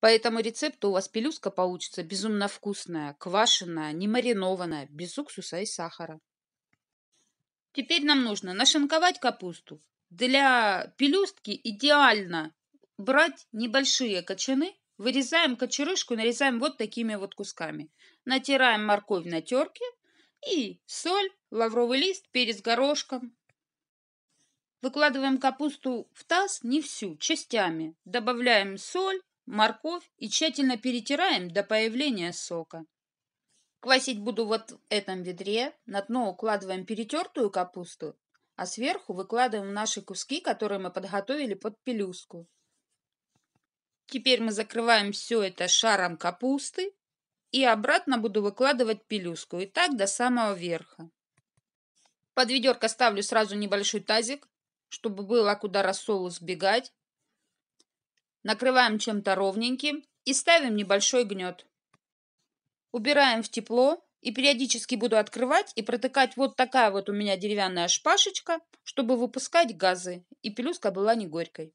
По этому рецепту у вас пелюска получится безумно вкусная, квашеная, не маринованная, без уксуса и сахара. Теперь нам нужно нашинковать капусту. Для пелюстки идеально брать небольшие кочаны, вырезаем кочерышку, нарезаем вот такими вот кусками. Натираем морковь на терке и соль, лавровый лист, перец горошком. Выкладываем капусту в таз не всю, частями. Добавляем соль, морковь и тщательно перетираем до появления сока. Квасить буду вот в этом ведре, на дно укладываем перетертую капусту, а сверху выкладываем наши куски, которые мы подготовили под пелюску. Теперь мы закрываем все это шаром капусты и обратно буду выкладывать пелюску, и так до самого верха. Под ведерко ставлю сразу небольшой тазик, чтобы было куда рассолу сбегать накрываем чем-то ровненьким и ставим небольшой гнет. Убираем в тепло и периодически буду открывать и протыкать вот такая вот у меня деревянная шпажечка, чтобы выпускать газы, и пелюска была не горькой.